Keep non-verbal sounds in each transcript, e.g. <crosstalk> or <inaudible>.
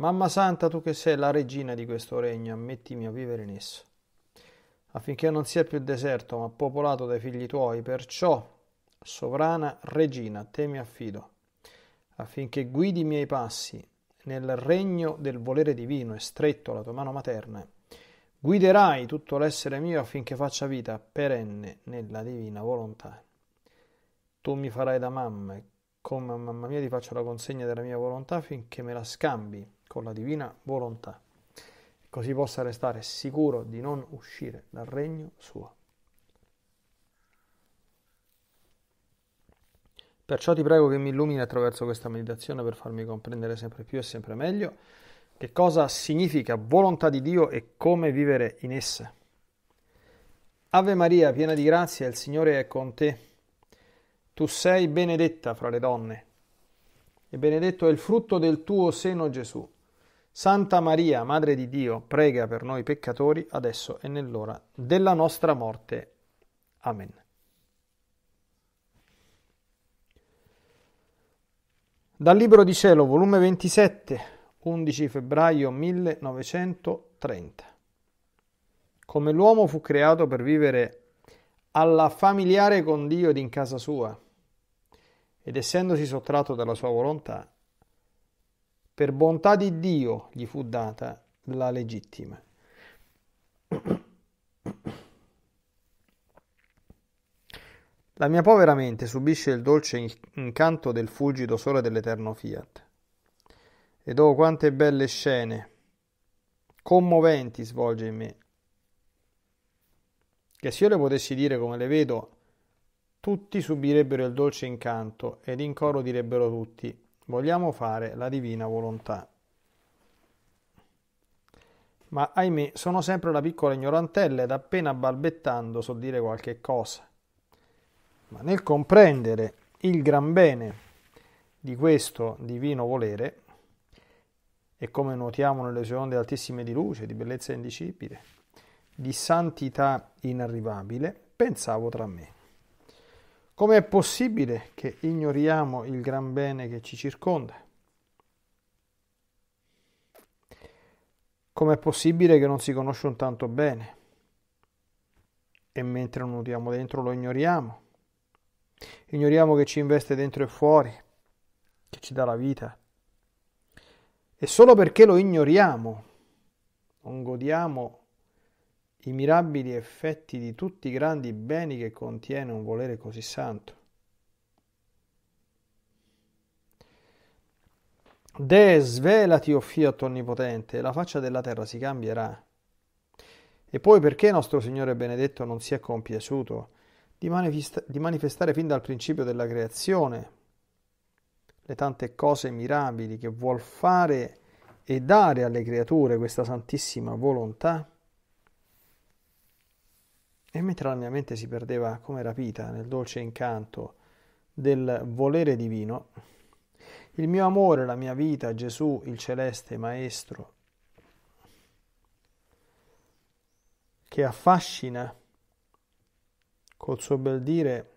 Mamma Santa, tu che sei la regina di questo regno, ammettimi a vivere in esso, affinché non sia più deserto, ma popolato dai figli tuoi. Perciò, sovrana regina, te mi affido, affinché guidi i miei passi nel regno del volere divino e stretto alla tua mano materna. Guiderai tutto l'essere mio affinché faccia vita perenne nella divina volontà. Tu mi farai da mamma e come a mamma mia ti faccio la consegna della mia volontà finché me la scambi con la divina volontà, così possa restare sicuro di non uscire dal regno suo. Perciò ti prego che mi illumini attraverso questa meditazione per farmi comprendere sempre più e sempre meglio che cosa significa volontà di Dio e come vivere in essa. Ave Maria, piena di grazia, il Signore è con te. Tu sei benedetta fra le donne e benedetto è il frutto del tuo seno Gesù. Santa Maria, Madre di Dio, prega per noi peccatori, adesso e nell'ora della nostra morte. Amen. Dal Libro di Cielo, volume 27, 11 febbraio 1930. Come l'uomo fu creato per vivere alla familiare con Dio ed in casa sua, ed essendosi sottratto dalla sua volontà, per bontà di Dio gli fu data la legittima. La mia povera mente subisce il dolce incanto del fulgido sole dell'eterno fiat. Ed oh quante belle scene, commoventi svolge in me, che se io le potessi dire come le vedo, tutti subirebbero il dolce incanto ed in coro direbbero tutti vogliamo fare la divina volontà. Ma ahimè, sono sempre una piccola ignorantella ed appena balbettando so dire qualche cosa. Ma nel comprendere il gran bene di questo divino volere, e come notiamo nelle sue onde altissime di luce, di bellezza indicibile, di santità inarrivabile, pensavo tra me. Come è possibile che ignoriamo il gran bene che ci circonda? Com'è possibile che non si conosce un tanto bene? E mentre non nuotiamo dentro lo ignoriamo. Ignoriamo che ci investe dentro e fuori, che ci dà la vita. E solo perché lo ignoriamo, non godiamo i mirabili effetti di tutti i grandi beni che contiene un volere così santo. De, svelati, o oh Fiat Onnipotente, la faccia della terra si cambierà. E poi perché nostro Signore Benedetto non si è compiaciuto di, manifesta- di manifestare fin dal principio della creazione le tante cose mirabili che vuol fare e dare alle creature questa santissima volontà? E mentre la mia mente si perdeva come rapita nel dolce incanto del volere divino, il mio amore, la mia vita, Gesù, il celeste Maestro, che affascina col suo bel dire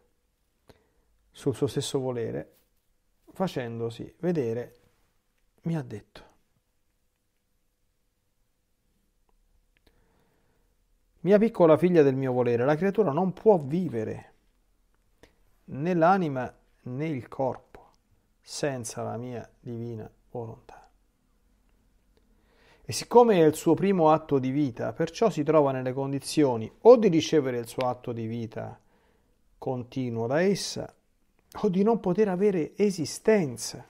sul suo stesso volere, facendosi vedere, mi ha detto. Mia piccola figlia del mio volere, la creatura non può vivere né l'anima né il corpo senza la mia divina volontà. E siccome è il suo primo atto di vita, perciò si trova nelle condizioni o di ricevere il suo atto di vita continuo da essa, o di non poter avere esistenza.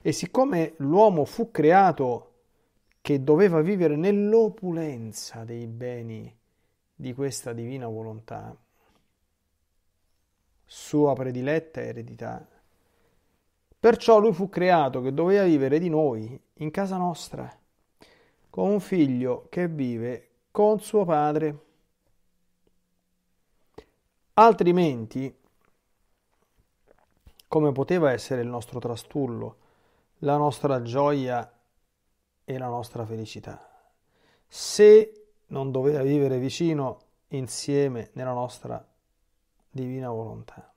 E siccome l'uomo fu creato che doveva vivere nell'opulenza dei beni di questa divina volontà, sua prediletta eredità. Perciò lui fu creato che doveva vivere di noi, in casa nostra, con un figlio che vive con suo padre. Altrimenti, come poteva essere il nostro trastullo, la nostra gioia e la nostra felicità. Se non doveva vivere vicino insieme nella nostra divina volontà.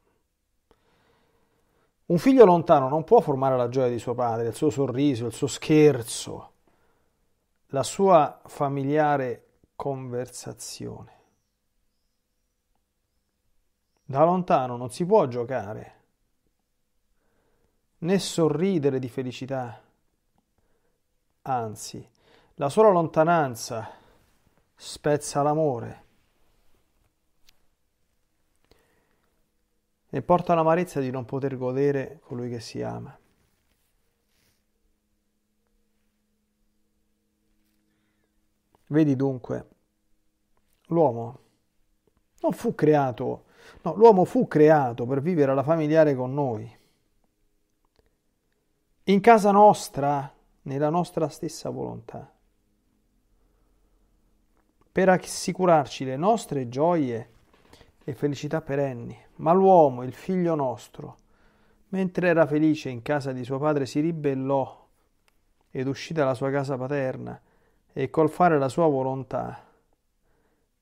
Un figlio lontano non può formare la gioia di suo padre, il suo sorriso, il suo scherzo, la sua familiare conversazione. Da lontano non si può giocare né sorridere di felicità anzi, la sola lontananza spezza l'amore e porta l'amarezza di non poter godere colui che si ama. Vedi dunque, l'uomo non fu creato, no, l'uomo fu creato per vivere alla familiare con noi. In casa nostra nella nostra stessa volontà. Per assicurarci le nostre gioie e felicità perenni. Ma l'uomo, il figlio nostro, mentre era felice in casa di suo padre, si ribellò ed uscì dalla sua casa paterna e col fare la sua volontà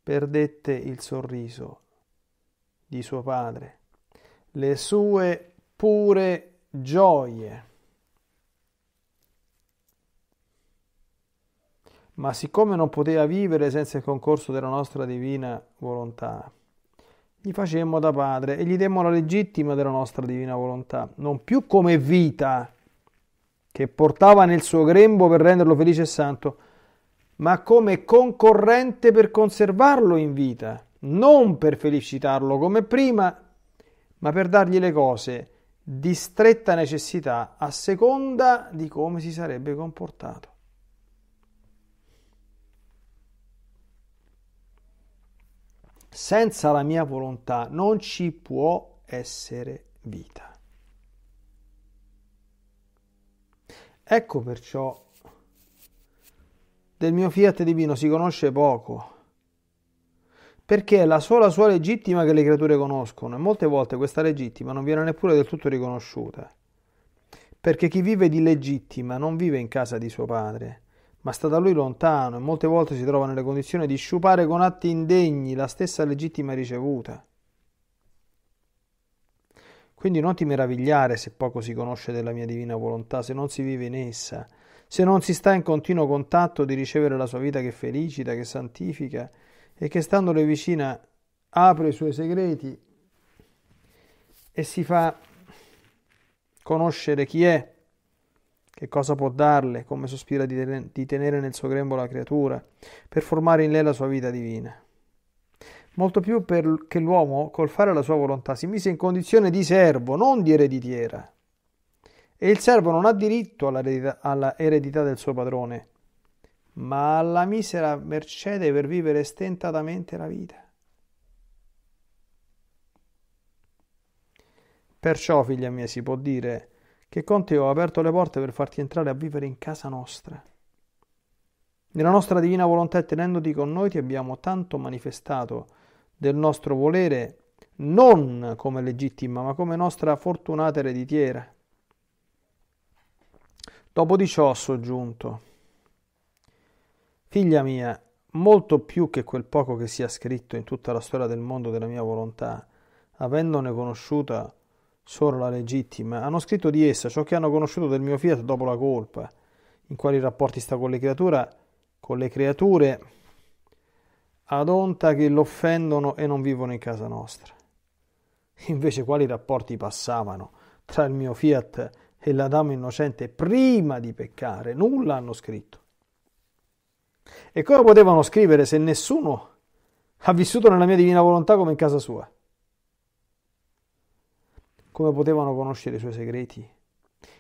perdette il sorriso di suo padre, le sue pure gioie. ma siccome non poteva vivere senza il concorso della nostra divina volontà, gli facemmo da padre e gli demmo la legittima della nostra divina volontà, non più come vita che portava nel suo grembo per renderlo felice e santo, ma come concorrente per conservarlo in vita, non per felicitarlo come prima, ma per dargli le cose di stretta necessità a seconda di come si sarebbe comportato. Senza la mia volontà non ci può essere vita. Ecco perciò del mio fiat divino si conosce poco, perché è la sola sua legittima che le creature conoscono e molte volte questa legittima non viene neppure del tutto riconosciuta, perché chi vive di legittima non vive in casa di suo padre, ma sta da lui lontano e molte volte si trova nelle condizioni di sciupare con atti indegni la stessa legittima ricevuta. Quindi non ti meravigliare se poco si conosce della mia divina volontà, se non si vive in essa, se non si sta in continuo contatto di ricevere la sua vita che felicita, che santifica e che standole vicina apre i suoi segreti e si fa conoscere chi è che cosa può darle, come sospira di tenere nel suo grembo la creatura, per formare in lei la sua vita divina? Molto più perché l'uomo, col fare la sua volontà, si mise in condizione di servo, non di ereditiera. E il servo non ha diritto all'eredità, alla eredità del suo padrone, ma alla misera mercede per vivere stentatamente la vita. Perciò, figlia mia, si può dire che Conte ho aperto le porte per farti entrare a vivere in casa nostra. Nella nostra divina volontà e tenendoti con noi ti abbiamo tanto manifestato del nostro volere non come legittima ma come nostra fortunata ereditiera. Dopo di ciò ho soggiunto, figlia mia, molto più che quel poco che sia scritto in tutta la storia del mondo della mia volontà, avendone conosciuta solo la legittima, hanno scritto di essa ciò che hanno conosciuto del mio fiat dopo la colpa, in quali rapporti sta con le, creatura, con le creature, ad onta che l'offendono e non vivono in casa nostra. Invece quali rapporti passavano tra il mio fiat e la dama innocente prima di peccare? Nulla hanno scritto. E come potevano scrivere se nessuno ha vissuto nella mia divina volontà come in casa sua? Come potevano conoscere i suoi segreti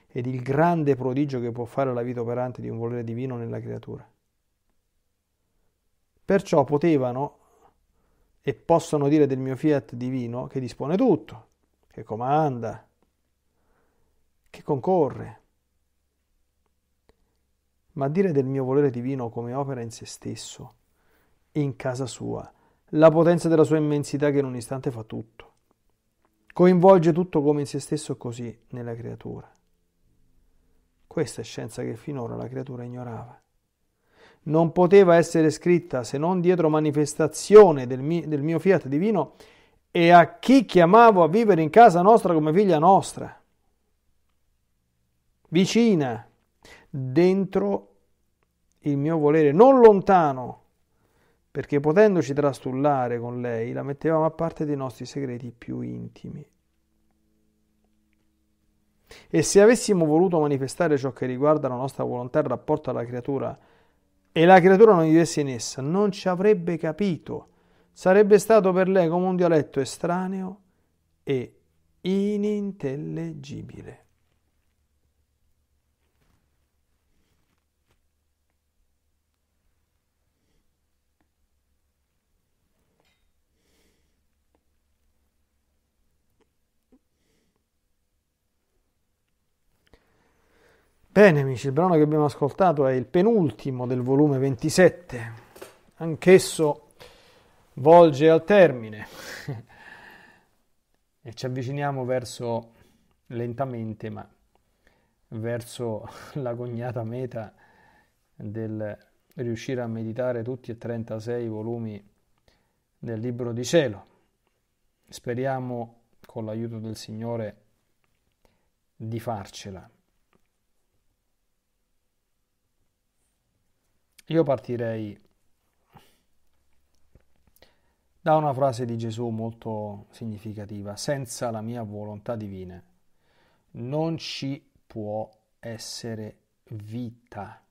ed il grande prodigio che può fare la vita operante di un volere divino nella creatura? Perciò potevano e possono dire del mio fiat divino che dispone tutto, che comanda, che concorre. Ma dire del mio volere divino come opera in se stesso, in casa sua, la potenza della sua immensità che in un istante fa tutto coinvolge tutto come in se stesso e così nella creatura. Questa è scienza che finora la creatura ignorava. Non poteva essere scritta se non dietro manifestazione del mio, del mio fiat divino e a chi chiamavo a vivere in casa nostra come figlia nostra, vicina, dentro il mio volere, non lontano, perché potendoci trastullare con lei la mettevamo a parte dei nostri segreti più intimi. E se avessimo voluto manifestare ciò che riguarda la nostra volontà in rapporto alla creatura, e la creatura non vivesse in essa, non ci avrebbe capito, sarebbe stato per lei come un dialetto estraneo e inintellegibile. Bene, amici, il brano che abbiamo ascoltato è il penultimo del volume 27, anch'esso volge al termine <laughs> e ci avviciniamo verso, lentamente, ma verso <laughs> la cognata meta del riuscire a meditare tutti e 36 i volumi del libro di cielo. Speriamo, con l'aiuto del Signore, di farcela. Io partirei da una frase di Gesù molto significativa, senza la mia volontà divina non ci può essere vita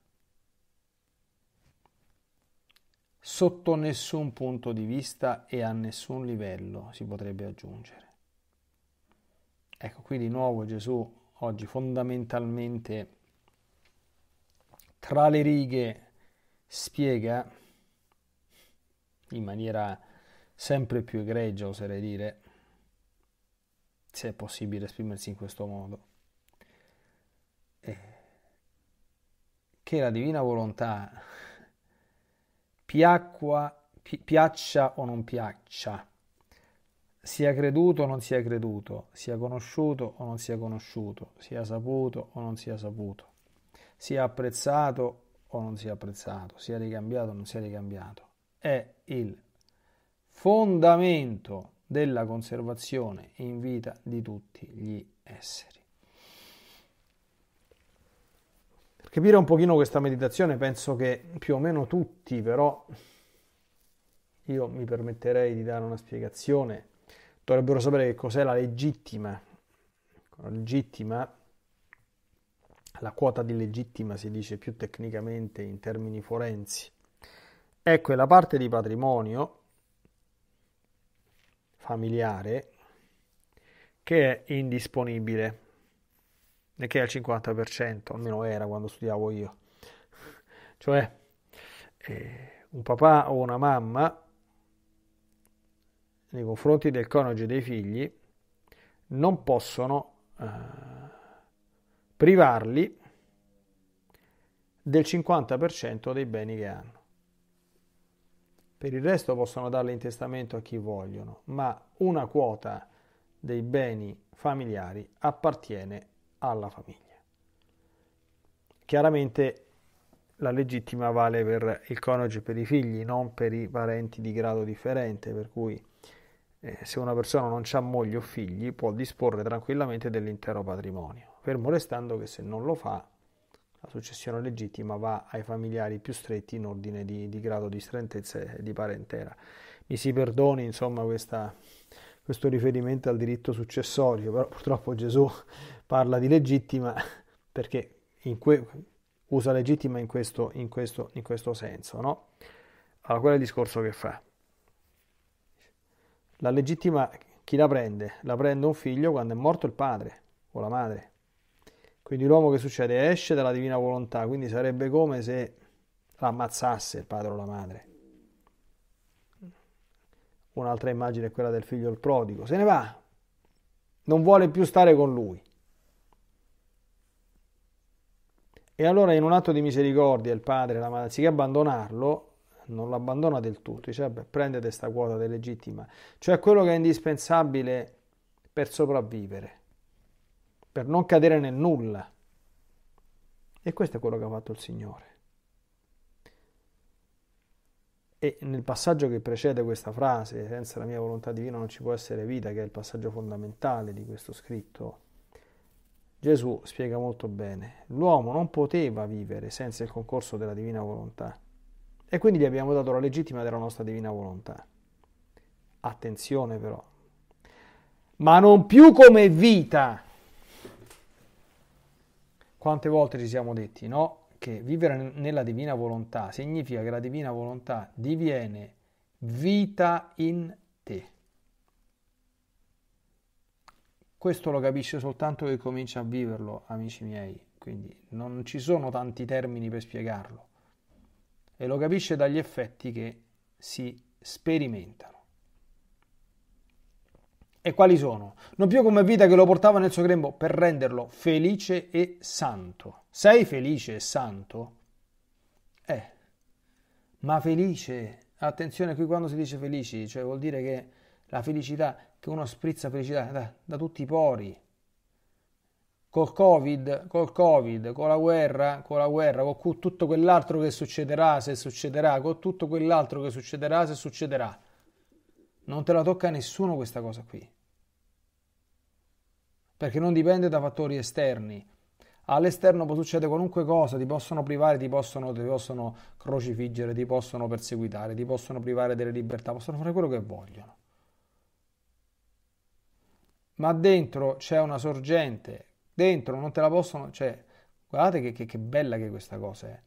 sotto nessun punto di vista e a nessun livello si potrebbe aggiungere. Ecco, qui di nuovo Gesù oggi fondamentalmente tra le righe spiega in maniera sempre più egregia, oserei dire, se è possibile esprimersi in questo modo, eh, che la divina volontà piacqua, pi- piaccia o non piaccia, sia creduto o non sia creduto, sia conosciuto o non sia conosciuto, sia saputo o non sia saputo, sia apprezzato o non sia apprezzato, sia ricambiato o non sia ricambiato, è il fondamento della conservazione in vita di tutti gli esseri. Per capire un pochino questa meditazione penso che più o meno tutti, però io mi permetterei di dare una spiegazione, dovrebbero sapere che cos'è la legittima. Ecco, la legittima la quota di legittima si dice più tecnicamente in termini forensi, è quella parte di patrimonio familiare che è indisponibile e che è al 50%, almeno era quando studiavo io. <laughs> Cioè, eh, un papà o una mamma nei confronti del coniuge dei figli non possono eh, privarli del 50% dei beni che hanno. Per il resto possono darle in testamento a chi vogliono, ma una quota dei beni familiari appartiene alla famiglia. Chiaramente la legittima vale per il coniuge e per i figli, non per i parenti di grado differente, per cui eh, se una persona non ha moglie o figli può disporre tranquillamente dell'intero patrimonio fermo restando che se non lo fa la successione legittima va ai familiari più stretti in ordine di, di grado di strentezza e di parentela. Mi si perdoni insomma questa, questo riferimento al diritto successorio, però purtroppo Gesù parla di legittima perché que- usa legittima in questo, in questo, in questo senso. No? Allora, qual è il discorso che fa? La legittima chi la prende? La prende un figlio quando è morto il padre o la madre. Quindi l'uomo che succede esce dalla divina volontà, quindi sarebbe come se l'ammazzasse il padre o la madre. Un'altra immagine è quella del figlio il prodigo, se ne va, non vuole più stare con lui. E allora in un atto di misericordia il padre, la madre, anziché abbandonarlo, non lo abbandona del tutto, dice vabbè prendete questa quota del delegittima, cioè quello che è indispensabile per sopravvivere per non cadere nel nulla. E questo è quello che ha fatto il Signore. E nel passaggio che precede questa frase, senza la mia volontà divina non ci può essere vita, che è il passaggio fondamentale di questo scritto, Gesù spiega molto bene, l'uomo non poteva vivere senza il concorso della divina volontà e quindi gli abbiamo dato la legittima della nostra divina volontà. Attenzione però, ma non più come vita, quante volte ci siamo detti, no? Che vivere nella divina volontà significa che la divina volontà diviene vita in te. Questo lo capisce soltanto chi comincia a viverlo, amici miei, quindi non ci sono tanti termini per spiegarlo. E lo capisce dagli effetti che si sperimentano. E quali sono? Non più come vita che lo portava nel suo grembo per renderlo felice e santo. Sei felice e santo? Eh, ma felice, attenzione qui quando si dice felici, cioè vuol dire che la felicità, che uno sprizza felicità da, da tutti i pori. Col Covid, col Covid, con la guerra, con la guerra, con tutto quell'altro che succederà se succederà, con tutto quell'altro che succederà se succederà. Non te la tocca nessuno questa cosa qui perché non dipende da fattori esterni. All'esterno può succedere qualunque cosa, ti possono privare, ti possono, ti possono crocifiggere, ti possono perseguitare, ti possono privare delle libertà, possono fare quello che vogliono. Ma dentro c'è una sorgente, dentro non te la possono... Cioè, guardate che, che, che bella che questa cosa è. Eh.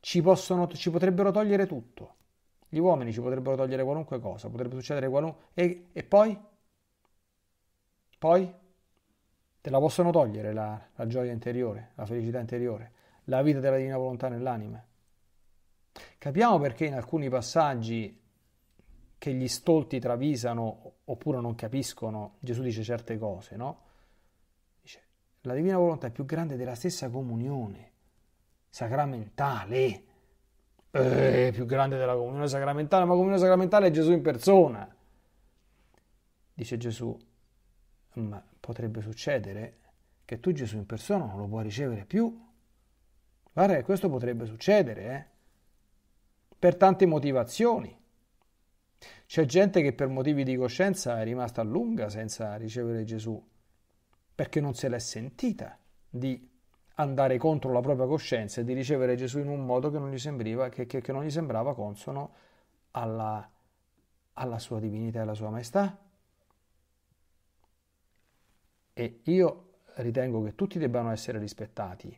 Ci, possono, ci potrebbero togliere tutto. Gli uomini ci potrebbero togliere qualunque cosa, potrebbe succedere qualunque... E, e poi? Poi? Te la possono togliere la, la gioia interiore, la felicità interiore, la vita della divina volontà nell'anima. Capiamo perché in alcuni passaggi che gli stolti travisano oppure non capiscono, Gesù dice certe cose, no? Dice, la divina volontà è più grande della stessa comunione sacramentale. Eh, più grande della comunione sacramentale, ma comunione sacramentale è Gesù in persona. Dice Gesù, ma potrebbe succedere che tu Gesù in persona non lo puoi ricevere più. Guarda che questo potrebbe succedere, eh? per tante motivazioni. C'è gente che per motivi di coscienza è rimasta a lunga senza ricevere Gesù, perché non se l'è sentita di andare contro la propria coscienza e di ricevere Gesù in un modo che non gli, sembriva, che, che, che non gli sembrava consono alla, alla sua divinità e alla sua maestà e io ritengo che tutti debbano essere rispettati,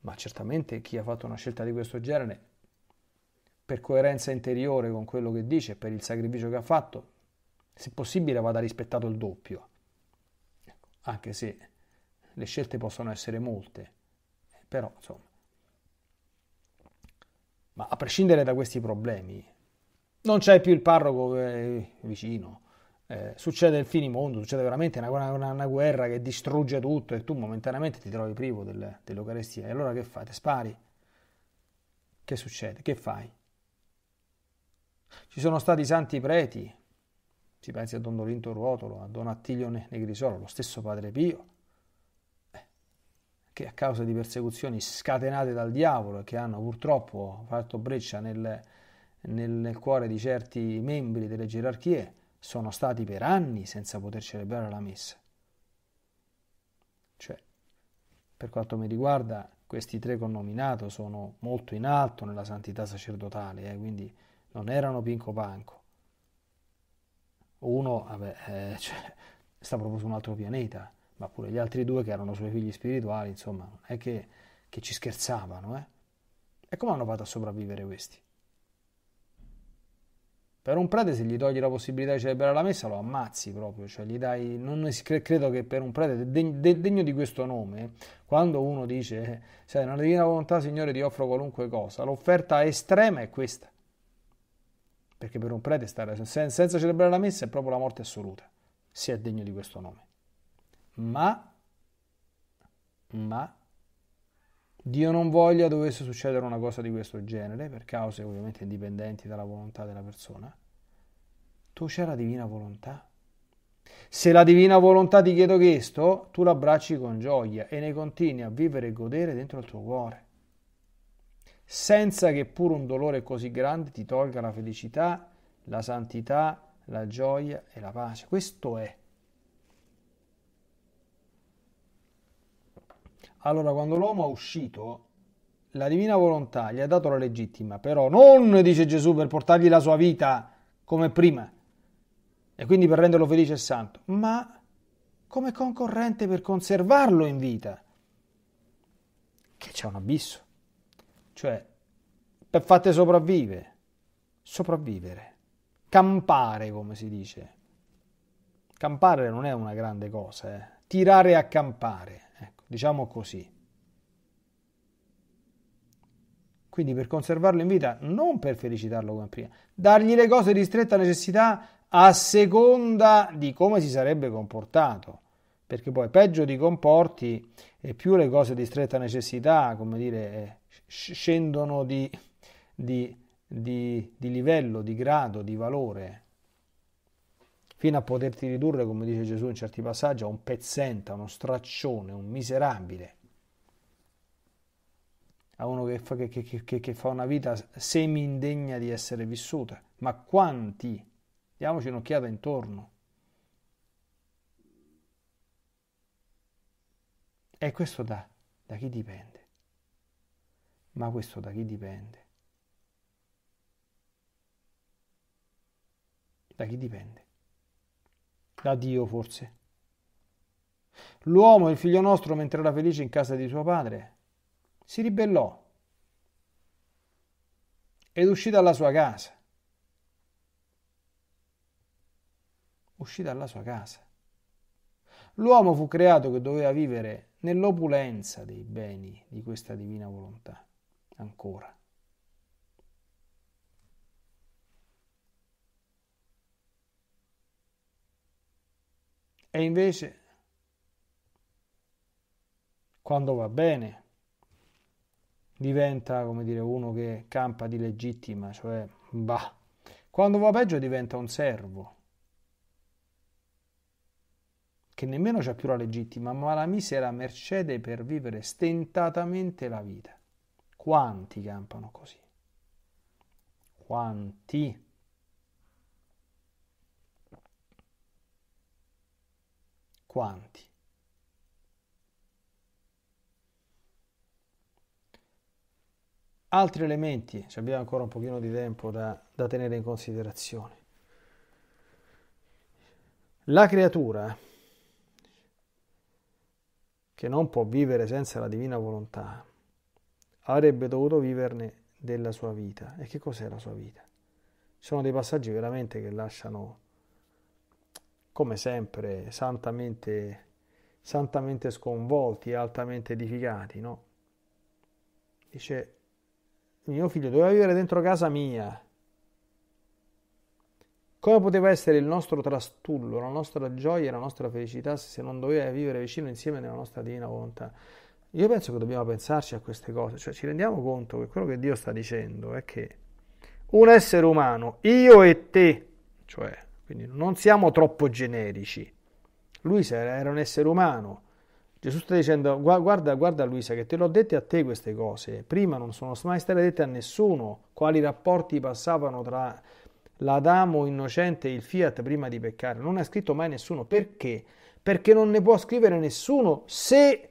ma certamente chi ha fatto una scelta di questo genere, per coerenza interiore con quello che dice, per il sacrificio che ha fatto, se possibile vada rispettato il doppio, ecco, anche se le scelte possono essere molte, però insomma. Ma a prescindere da questi problemi, non c'è più il parroco vicino, eh, succede il finimondo, succede veramente una, una, una, guerra che distrugge tutto e tu momentaneamente ti trovi privo del, dell'Eucarestia. E allora che fai? Te spari? Che succede? Che fai? Ci sono stati santi preti, si pensi a Don Dolinto Ruotolo, a Don Attilio Negrisolo, lo stesso Padre Pio, eh, che a causa di persecuzioni scatenate dal diavolo e che hanno purtroppo fatto breccia nel, nel, nel cuore di certi membri delle gerarchie, sono stati per anni senza poter celebrare la messa. Cioè, per quanto mi riguarda, questi tre che ho nominato sono molto in alto nella santità sacerdotale, eh, quindi non erano pinco panco. Uno, vabbè, eh, <laughs> cioè, sta proprio su un altro pianeta, ma pure gli altri due che erano suoi figli spirituali, insomma, non è che, che ci scherzavano, eh. E come hanno fatto a sopravvivere questi? per un prete se gli togli la possibilità di celebrare la messa lo ammazzi proprio, cioè gli dai, non, credo che per un prete degno di questo nome, quando uno dice, eh, se nella divina volontà Signore ti offro qualunque cosa, l'offerta estrema è questa, perché per un prete stare senza celebrare la messa è proprio la morte assoluta, se è degno di questo nome. Ma, ma Dio non voglia dovesse succedere una cosa di questo genere, per cause ovviamente indipendenti dalla volontà della persona, tu c'è la divina volontà. Se la divina volontà ti chiedo questo, tu l'abbracci con gioia e ne continui a vivere e godere dentro il tuo cuore, senza che pure un dolore così grande ti tolga la felicità, la santità, la gioia e la pace. Questo è Allora, quando l'uomo è uscito, la divina volontà gli ha dato la legittima, però non, dice Gesù, per portargli la sua vita come prima, e quindi per renderlo felice e santo, ma come concorrente per conservarlo in vita, che c'è un abisso. Cioè, per fatte sopravvivere, sopravvivere, campare, come si dice. Campare non è una grande cosa, eh. tirare a campare diciamo così. Quindi per conservarlo in vita, non per felicitarlo come prima, dargli le cose di stretta necessità a seconda di come si sarebbe comportato. Perché poi peggio ti comporti e più le cose di stretta necessità, come dire, eh, scendono di, di, di, di livello, di grado, di valore fino a poterti ridurre, come dice Gesù in certi passaggi, a un pezzente, a uno straccione, un miserabile, a uno che fa, che, che, che fa una vita semi-indegna di essere vissuta. Ma quanti? Diamoci un'occhiata intorno. E questo da, da chi dipende? Ma questo da chi dipende? Da chi dipende? da Dio forse. L'uomo, il figlio nostro, mentre era felice in casa di suo padre, si ribellò ed uscì dalla sua casa. Uscì dalla sua casa. L'uomo fu creato che doveva vivere nell'opulenza dei beni di questa divina volontà, ancora. E invece, quando va bene, diventa, come dire, uno che campa di legittima, cioè, bah, quando va peggio diventa un servo, che nemmeno c'ha più la legittima, ma la misera mercede per vivere stentatamente la vita. Quanti campano così? Quanti? quanti. Altri elementi, ci abbiamo ancora un pochino di tempo da, da tenere in considerazione. La creatura, che non può vivere senza la divina volontà, avrebbe dovuto viverne della sua vita. E che cos'è la sua vita? sono dei passaggi veramente che lasciano come sempre, santamente, santamente sconvolti e altamente edificati, no? Dice, mio figlio doveva vivere dentro casa mia. Come poteva essere il nostro trastullo, la nostra gioia la nostra felicità se non doveva vivere vicino insieme nella nostra divina volontà? Io penso che dobbiamo pensarci a queste cose, cioè ci rendiamo conto che quello che Dio sta dicendo è che un essere umano, io e te, cioè quindi non siamo troppo generici. Luisa era un essere umano. Gesù sta dicendo, guarda, guarda Luisa, che te l'ho dette a te queste cose. Prima non sono mai state dette a nessuno quali rapporti passavano tra l'Adamo innocente e il Fiat prima di peccare. Non ha scritto mai nessuno. Perché? Perché non ne può scrivere nessuno se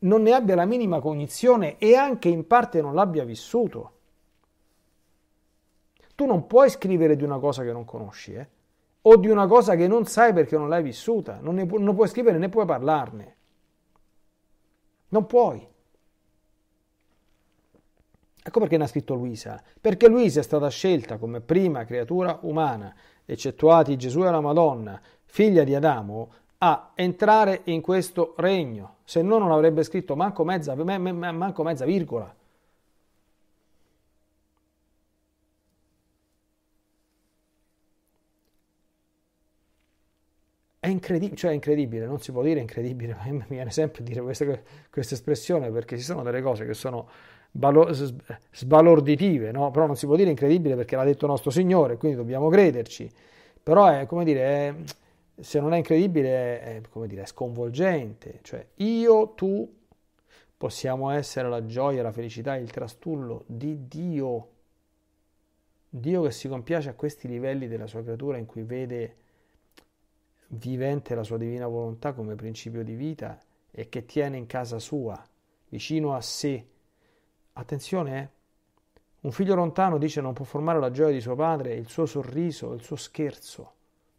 non ne abbia la minima cognizione e anche in parte non l'abbia vissuto. Tu non puoi scrivere di una cosa che non conosci, eh? o di una cosa che non sai perché non l'hai vissuta, non, ne pu- non puoi scrivere né puoi parlarne. Non puoi. Ecco perché ne ha scritto Luisa, perché Luisa è stata scelta come prima creatura umana, eccettuati Gesù e la Madonna, figlia di Adamo, a entrare in questo regno, se no non avrebbe scritto manco mezza, manco mezza virgola. incredibile, cioè è incredibile, non si può dire incredibile, <laughs> ma mi viene sempre a dire questa, questa espressione perché ci sono delle cose che sono balo- sbalorditive, no? però non si può dire incredibile perché l'ha detto nostro Signore, quindi dobbiamo crederci, però è come dire, è, se non è incredibile è, come dire, è sconvolgente, cioè io, tu possiamo essere la gioia, la felicità, il trastullo di Dio, Dio che si compiace a questi livelli della sua creatura in cui vede vivente la sua divina volontà come principio di vita e che tiene in casa sua, vicino a sé. Attenzione, eh? Un figlio lontano dice non può formare la gioia di suo padre, il suo sorriso, il suo scherzo,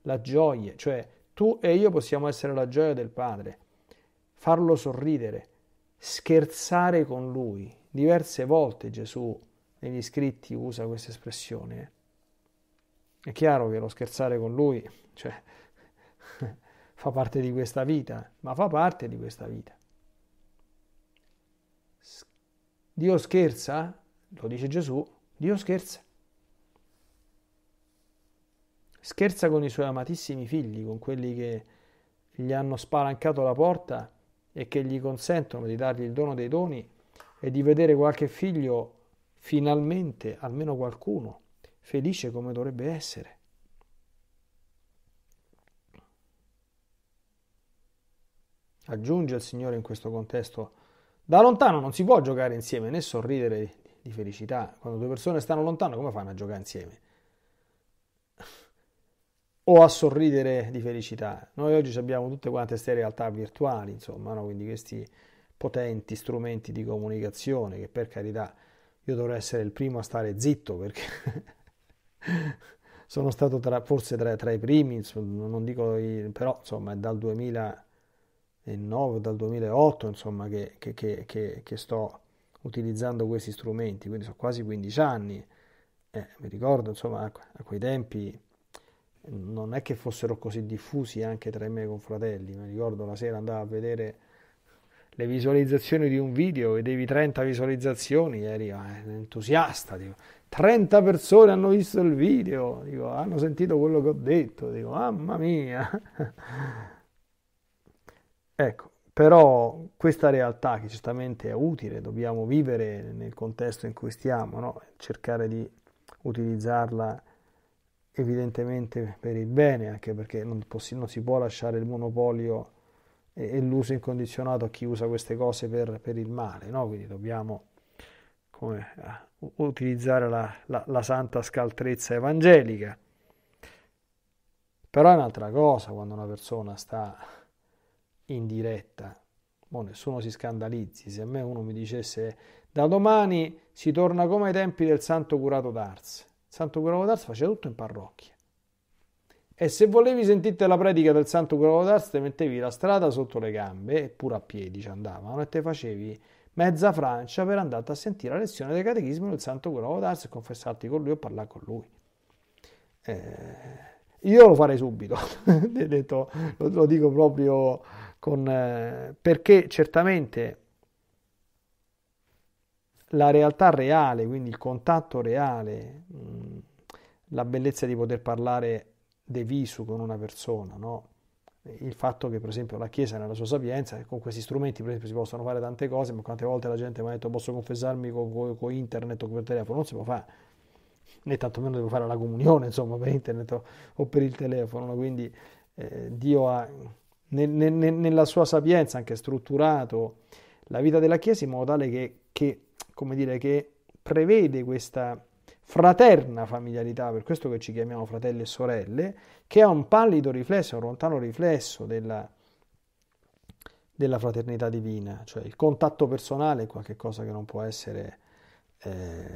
la gioia, cioè tu e io possiamo essere la gioia del padre, farlo sorridere, scherzare con lui. Diverse volte Gesù negli scritti usa questa espressione. Eh. È chiaro che lo scherzare con lui, cioè fa parte di questa vita, ma fa parte di questa vita. Dio scherza? Lo dice Gesù, Dio scherza. Scherza con i suoi amatissimi figli, con quelli che gli hanno spalancato la porta e che gli consentono di dargli il dono dei doni e di vedere qualche figlio finalmente, almeno qualcuno, felice come dovrebbe essere. Aggiunge il Signore in questo contesto, da lontano non si può giocare insieme né sorridere di felicità. Quando due persone stanno lontano come fanno a giocare insieme? <laughs> o a sorridere di felicità. Noi oggi abbiamo tutte quante queste realtà virtuali, insomma, no? quindi questi potenti strumenti di comunicazione che per carità io dovrei essere il primo a stare zitto perché <laughs> sono stato tra, forse tra, tra, i primi, non dico però insomma è dal 2000 2009, dal 2008, insomma, che, che, che, che sto utilizzando questi strumenti, quindi sono quasi 15 anni. Eh, mi ricordo, insomma, a quei tempi non è che fossero così diffusi anche tra i miei confratelli. Mi ricordo la sera andavo a vedere le visualizzazioni di un video, vedevi 30 visualizzazioni, eri ah, entusiasta, dico, 30 persone hanno visto il video, dico, hanno sentito quello che ho detto, dico, mamma mia. Ecco, però questa realtà che certamente è utile, dobbiamo vivere nel contesto in cui stiamo, no? cercare di utilizzarla evidentemente per il bene, anche perché non, poss- non si può lasciare il monopolio e, e, l'uso incondizionato a chi usa queste cose per, per il male, no? quindi dobbiamo come, uh, utilizzare la, la, la santa scaltrezza evangelica. Però è un'altra cosa quando una persona sta in diretta. Boh, nessuno si scandalizzi, se a me uno mi dicesse da domani si torna come ai tempi del Santo Curato d'Ars. Il Santo Curato d'Ars faceva tutto in parrocchia. E se volevi sentire la predica del Santo Curato d'Ars, ti mettevi la strada sotto le gambe, eppure a piedi ci andavano, e te facevi mezza Francia per andare a sentire la lezione del catechismo del Santo Curato d'Ars e confessarti con lui o parlare con lui. Eh, io lo farei subito, <laughs> detto, lo, lo dico proprio con, eh, perché certamente la realtà reale, quindi il contatto reale, mh, la bellezza di poter parlare de visu con una persona, no? il fatto che per esempio la Chiesa nella sua sapienza, con questi strumenti per esempio si possono fare tante cose, ma quante volte la gente mi ha detto posso confessarmi con, con, con internet o con il telefono, non si può fare, né tantomeno devo fare la comunione insomma per internet o, o per il telefono, quindi eh, Dio ha nel, nel, nella sua sapienza anche strutturato la vita della Chiesa in modo tale che, che, dire, che prevede questa fraterna familiarità, per questo che ci chiamiamo fratelli e sorelle, che è un pallido riflesso, un lontano riflesso della, della fraternità divina, cioè il contatto personale è qualcosa che non può essere, eh,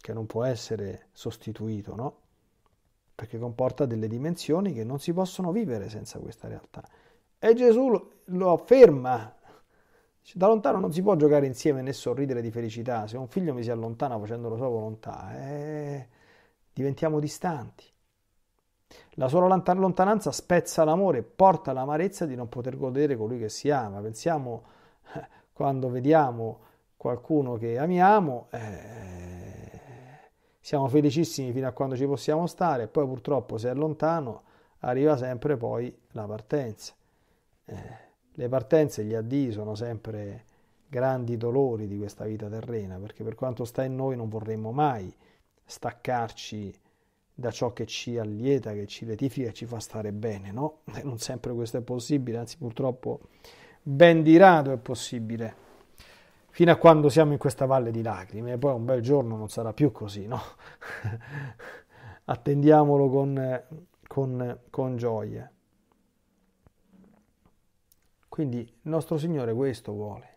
che non può essere sostituito, no? perché comporta delle dimensioni che non si possono vivere senza questa realtà. E Gesù lo, afferma. Da lontano non si può giocare insieme né sorridere di felicità. Se un figlio mi si allontana facendo la sua volontà, eh, diventiamo distanti. La sola lontananza spezza l'amore, porta l'amarezza di non poter godere colui che si ama. Pensiamo eh, quando vediamo qualcuno che amiamo, eh, siamo felicissimi fino a quando ci possiamo stare, poi purtroppo se è lontano arriva sempre poi la partenza. Eh, le partenze, gli addii sono sempre grandi dolori di questa vita terrena, perché per quanto sta in noi non vorremmo mai staccarci da ciò che ci allieta, che ci letifica, che ci fa stare bene, no? <laughs> Non sempre questo è possibile, anzi purtroppo ben di rado è possibile fino a quando siamo in questa valle di lacrime, e poi un bel giorno non sarà più così, no? <laughs> Attendiamolo con, con, con gioia. Quindi il nostro Signore questo vuole.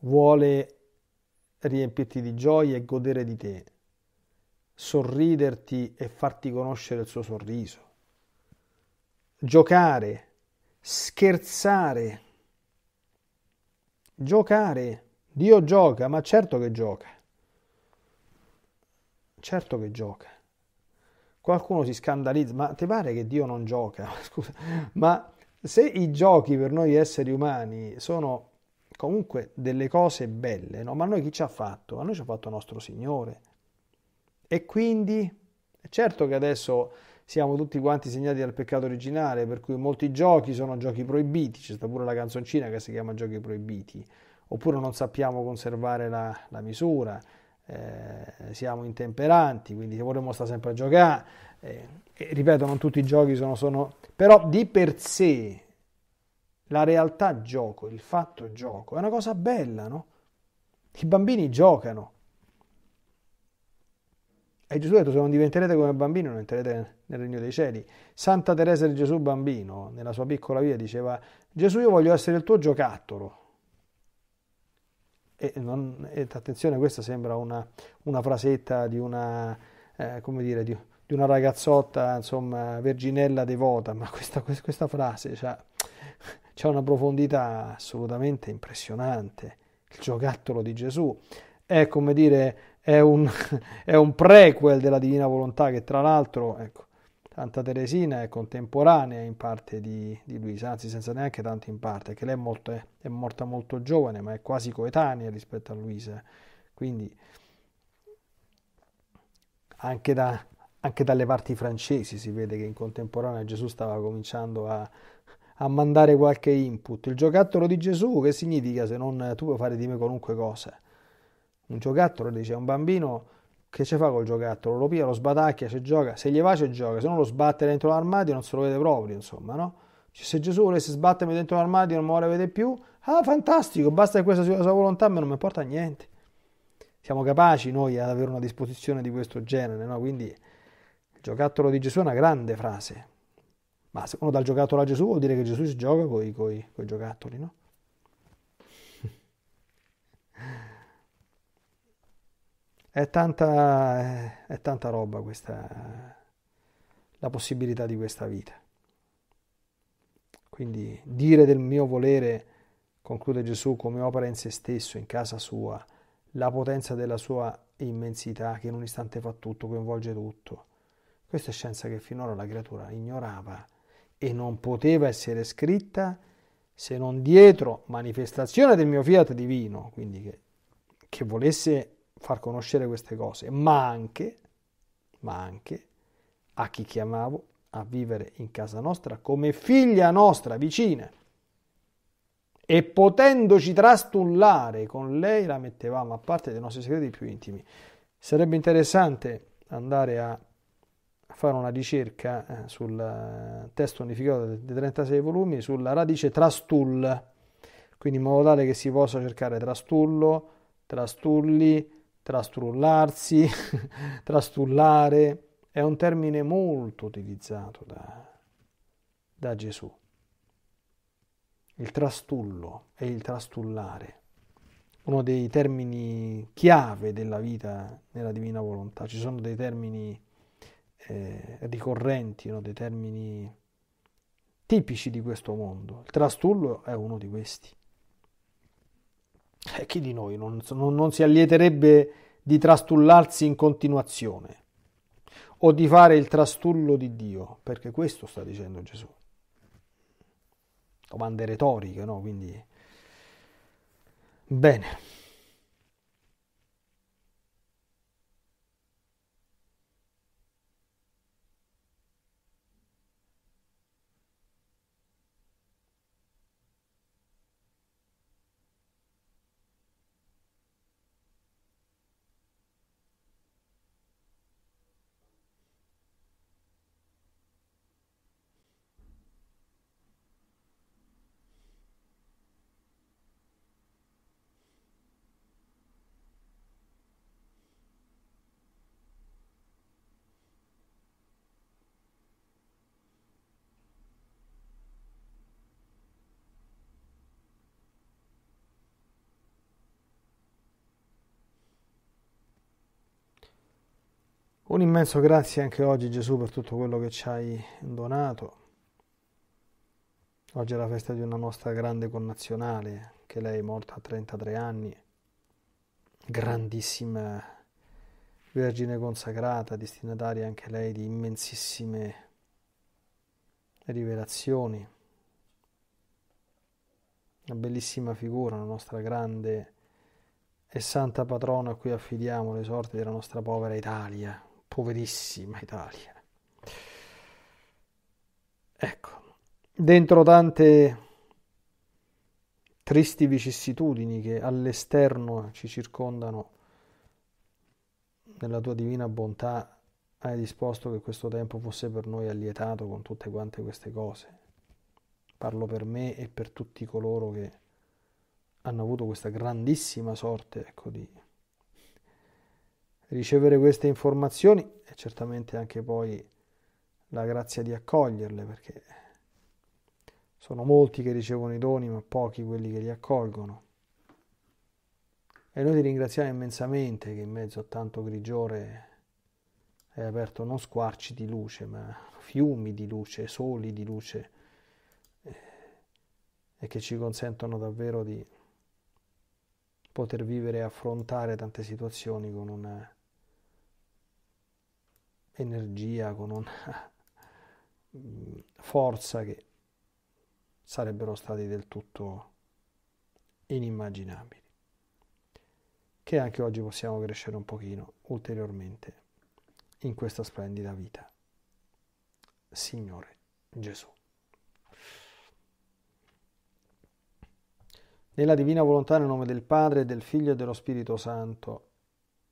Vuole riempirti di gioia e godere di te, sorriderti e farti conoscere il suo sorriso, giocare, scherzare Giocare. Dio gioca, ma certo che gioca. Certo che gioca. Qualcuno si scandalizza, ma ti pare che Dio non gioca? <laughs> Scusa, ma se i giochi per noi esseri umani sono comunque delle cose belle, no? ma noi chi ci ha fatto? A noi ci ha fatto nostro Signore. E quindi, certo che adesso siamo tutti quanti segnati dal peccato originale, per cui molti giochi sono giochi proibiti, c'è pure la canzoncina che si chiama Giochi proibiti, oppure non sappiamo conservare la, la misura, eh, siamo intemperanti, quindi se vorremmo stare sempre a giocare. Eh, ripeto, non tutti i giochi sono, sono... però di per sé la realtà gioco, il fatto gioco, è una cosa bella, no? I bambini giocano. E Gesù ha detto, se non diventerete come bambini non entrerete nel regno dei cieli. Santa Teresa di Gesù bambino, nella sua piccola via, diceva, Gesù io voglio essere il tuo giocattolo. E, non, e attenzione, questa sembra una, una frasetta di una, eh, come dire, di, di, una ragazzotta, insomma, verginella devota, ma questa, questa frase ha una profondità assolutamente impressionante. Il giocattolo di Gesù è come dire è un, <laughs> è un prequel della Divina Volontà che tra l'altro, ecco, Santa Teresina è contemporanea in parte di, di Luisa, anzi senza neanche tanto in parte, che lei è, molto, è, è morta molto giovane, ma è quasi coetanea rispetto a Luisa, quindi anche da, anche dalle parti francesi si vede che in contemporanea Gesù stava cominciando a, a, mandare qualche input. Il giocattolo di Gesù che significa se non tu puoi fare di me qualunque cosa? un giocattolo dice un bambino che ce fa col giocattolo? Lo pia, lo sbatacchia, se gioca, se gli va ce gioca, se no lo sbatte dentro l'armadio non se lo vede proprio, insomma, no? Cioè, se Gesù volesse sbattermi dentro l'armadio non muore vede più, ah fantastico, basta che questa sia la sua volontà, ma non mi importa niente. Siamo capaci noi ad avere una disposizione di questo genere, no? Quindi il giocattolo di Gesù è una grande frase. Ma se uno dà il giocattolo a Gesù vuol dire che Gesù si gioca con i giocattoli, no? È tanta, è tanta roba questa, la possibilità di questa vita. Quindi dire del mio volere, conclude Gesù, come opera in se stesso, in casa sua, la potenza della sua immensità che in un istante fa tutto, coinvolge tutto. Questa è scienza che finora la creatura ignorava e non poteva essere scritta se non dietro manifestazione del mio fiat divino, quindi che, che volesse far conoscere queste cose, ma anche, ma anche a chi chiamavo a vivere in casa nostra come figlia nostra vicina. E potendoci trastullare con lei la mettevamo a parte dei nostri segreti più intimi. Sarebbe interessante andare a fare una ricerca eh, sul eh, testo unificato dei 36 volumi sulla radice trastull, quindi in modo tale che si possa cercare trastullo, trastulli, trastullarsi, <laughs> trastullare, è un termine molto utilizzato da, da Gesù. Il trastullo e il trastullare uno dei termini chiave della vita nella divina volontà. Ci sono dei termini eh, ricorrenti, no? dei termini tipici di questo mondo. Il trastullo è uno di questi. Eh, chi di noi non, non, non si allieterebbe di trastullarsi in continuazione o di fare il trastullo di Dio? Perché questo sta dicendo Gesù. Domande retoriche, no? Quindi... Bene. Un immenso grazie anche oggi Gesù per tutto quello che ci hai donato. Oggi è la festa di una nostra grande connazionale, che lei è morta a 33 anni, grandissima vergine consacrata, destinataria anche lei di immensissime rivelazioni. Una bellissima figura, la nostra grande e santa patrona a cui affidiamo le sorti della nostra povera Italia, Poverissima Italia. Ecco, dentro tante tristi vicissitudini che all'esterno ci circondano, nella tua divina bontà hai disposto che questo tempo fosse per noi allietato con tutte quante queste cose. Parlo per me e per tutti coloro che hanno avuto questa grandissima sorte ecco, di ricevere queste informazioni e certamente anche poi la grazia di accoglierle perché sono molti che ricevono i doni ma pochi quelli che li accolgono. E noi ti ringraziamo immensamente che in mezzo a tanto grigiore hai aperto non squarci di luce ma fiumi di luce, soli di luce e che ci consentono davvero di poter vivere e affrontare tante situazioni con una energia, con una mm, forza che sarebbero stati del tutto inimmaginabili. Che anche oggi possiamo crescere un pochino ulteriormente in questa splendida vita. Signore Gesù. Nella divina volontà nel nome del Padre, del Figlio e dello Spirito Santo.